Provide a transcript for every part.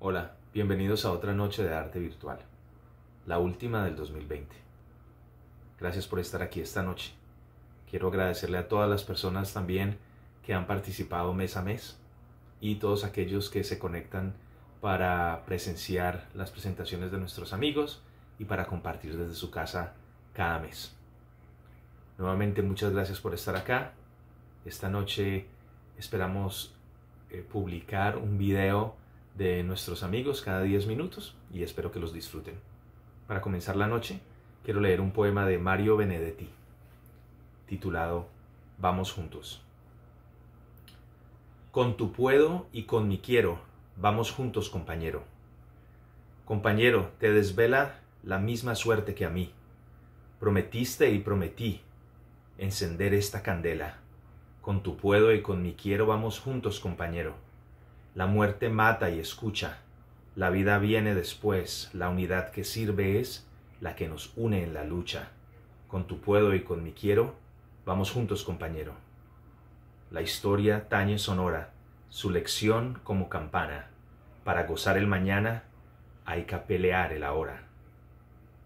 Hola, bienvenidos a otra noche de arte virtual, la última del 2020. Gracias por estar aquí esta noche. Quiero agradecerle a todas las personas también que han participado mes a mes y todos aquellos que se conectan para presenciar las presentaciones de nuestros amigos y para compartir desde su casa cada mes. Nuevamente muchas gracias por estar acá. Esta noche esperamos eh, publicar un video de nuestros amigos cada 10 minutos y espero que los disfruten. Para comenzar la noche, quiero leer un poema de Mario Benedetti, titulado Vamos juntos. Con tu puedo y con mi quiero, vamos juntos, compañero. Compañero, te desvela la misma suerte que a mí. Prometiste y prometí encender esta candela. Con tu puedo y con mi quiero vamos juntos, compañero la muerte mata y escucha. La vida viene después. La unidad que sirve es la que nos une en la lucha. Con tu puedo y con mi quiero, vamos juntos, compañero. La historia tañe sonora, su lección como campana. Para gozar el mañana, hay que pelear el ahora.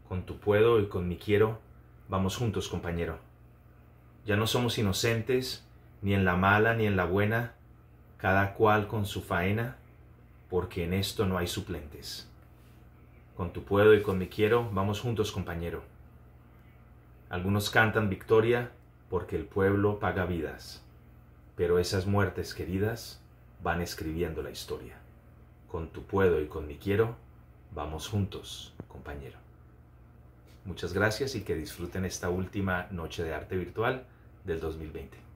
Con tu puedo y con mi quiero, vamos juntos, compañero. Ya no somos inocentes, ni en la mala ni en la buena, cada cual con su faena, porque en esto no hay suplentes. Con tu puedo y con mi quiero, vamos juntos, compañero. Algunos cantan victoria porque el pueblo paga vidas, pero esas muertes queridas van escribiendo la historia. Con tu puedo y con mi quiero, vamos juntos, compañero. Muchas gracias y que disfruten esta última noche de arte virtual del 2020.